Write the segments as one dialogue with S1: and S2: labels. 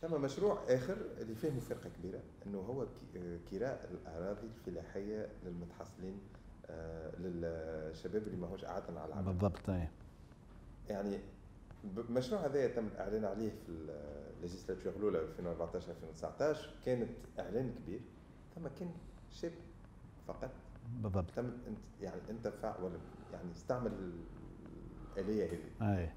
S1: ثم مشروع اخر اللي فيه فرقه كبيره انه هو كراء الاراضي الفلاحيه للمتحصلين آه، للشباب اللي ماهوش عاطل على العمل بالضبط يعني المشروع هذا تم الاعلان عليه في الليجيسلاتور الاولى 2014 2019 كانت اعلان كبير ثم كان شاب فقط بالضبط تم يعني انتفع ولا يعني استعمل الاليه هذه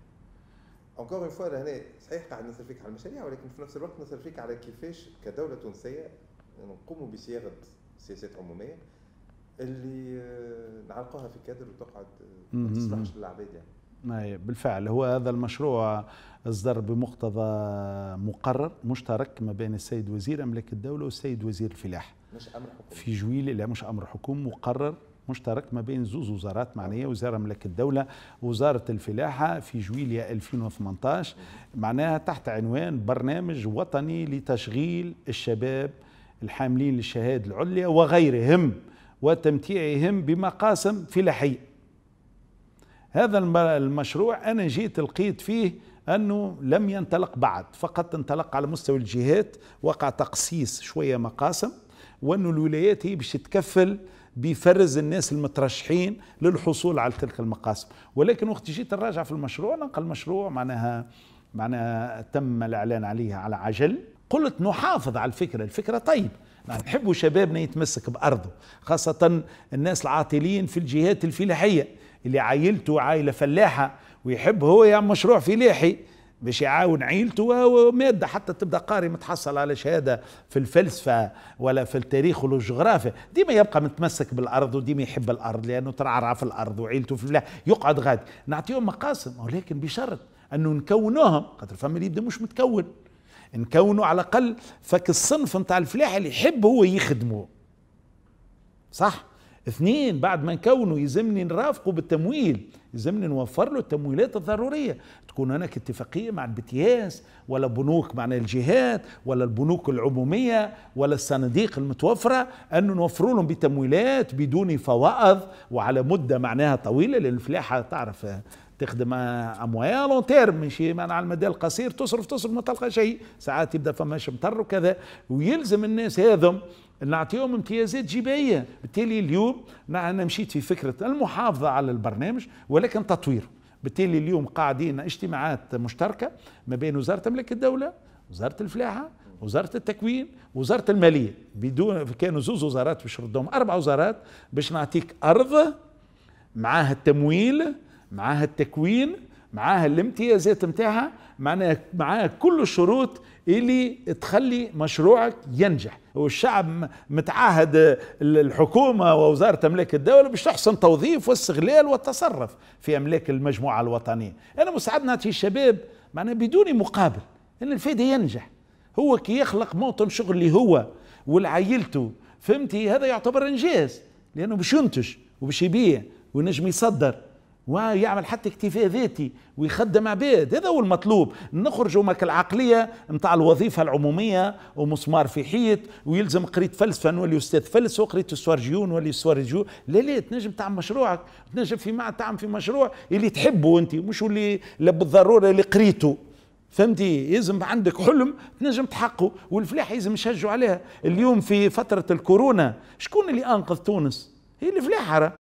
S1: اونكور فوا هنا صحيح قاعد فيك على المشاريع ولكن في نفس الوقت فيك على كيفاش كدوله تونسيه يعني نقوموا بصياغه سياسات عموميه اللي آه، نعلقوها في كادر وتقعد آه، ما تصلحش للعباد
S2: يعني بالفعل هو هذا المشروع اصدر بمقتضى مقرر مشترك ما بين السيد وزير املاك الدوله والسيد وزير الفلاحه
S1: مش امر حكومي
S2: في جويلي لا مش امر حكومي مقرر مشترك ما بين زوز وزارات معنيه وزاره ملك الدوله وزاره الفلاحه في جويليا 2018 معناها تحت عنوان برنامج وطني لتشغيل الشباب الحاملين للشهاده العليا وغيرهم وتمتيعهم بمقاسم فلاحيه. هذا المشروع انا جيت لقيت فيه انه لم ينطلق بعد فقط انطلق على مستوى الجهات وقع تقسيس شويه مقاسم وانه الولايات هي باش تكفل بيفرز الناس المترشحين للحصول على تلك المقاسم ولكن وقت جيت نراجع في المشروع نلقى المشروع معناها معناها تم الاعلان عليها على عجل قلت نحافظ على الفكره الفكره طيب نحبوا شبابنا يتمسك بارضه خاصه الناس العاطلين في الجهات الفلاحيه اللي عائلته عائله فلاحه ويحب هو يعمل مشروع فلاحي باش يعاون عيلته وماده حتى تبدا قاري متحصل على شهاده في الفلسفه ولا في التاريخ والجغرافيا ديما يبقى متمسك بالارض وديما يحب الارض لانه ترعرع في الارض وعيلته في الله يقعد غادي نعطيهم مقاسم ولكن بشرط انه نكونوهم خاطر فما اللي يبدا مش متكون نكونوا على الاقل فك الصنف نتاع الفلاح اللي يحب هو يخدمه صح اثنين بعد ما نكونه يلزمني نرافقه بالتمويل يلزمني نوفر له التمويلات الضروريه تكون هناك اتفاقيه مع البتياس ولا بنوك معناها الجهات ولا البنوك العموميه ولا الصناديق المتوفره انه نوفروا لهم بتمويلات بدون فوائض وعلى مده معناها طويله لان الفلاحه تعرف تخدم اموال اون تيرم ماشي على المدى القصير تصرف تصرف ما تلقى شيء ساعات يبدا فماش مطر وكذا ويلزم الناس هذم نعطيهم امتيازات جبائية بالتالي اليوم انا مشيت في فكره المحافظه على البرنامج ولكن تطويره بالتالي اليوم قاعدين اجتماعات مشتركه ما بين وزاره ملك الدوله وزاره الفلاحه وزاره التكوين وزاره الماليه بدون كانوا زوز وزارات باش ردهم اربع وزارات باش نعطيك ارض معاها التمويل معاها التكوين معاها الامتيازات متاعها معناها معاها كل الشروط اللي تخلي مشروعك ينجح والشعب متعهد الحكومة ووزارة أملاك الدولة باش تحسن توظيف واستغلال والتصرف في أملاك المجموعة الوطنية أنا مساعد نعطي الشباب معناها بدون مقابل أن الفايدة ينجح هو كي يخلق موطن شغل اللي هو ولعائلته فهمتي هذا يعتبر إنجاز لأنه باش ينتج وباش يبيع ونجم يصدر ويعمل حتى اكتفاء ذاتي ويخدم عباد هذا هو المطلوب نخرجوا مك العقلية نتاع الوظيفة العمومية ومسمار في حيط ويلزم قريت فلسفة نولي أستاذ فلسفة وقريت سوارجيون نولي جيون لا لا تنجم تعمل مشروعك تنجم في مع تعمل في مشروع اللي تحبه أنت مش اللي بالضرورة اللي قريته فهمتي يلزم عندك حلم تنجم تحقه والفلاح يلزم يشجعوا عليها اليوم في فترة الكورونا شكون اللي أنقذ تونس هي الفلاحة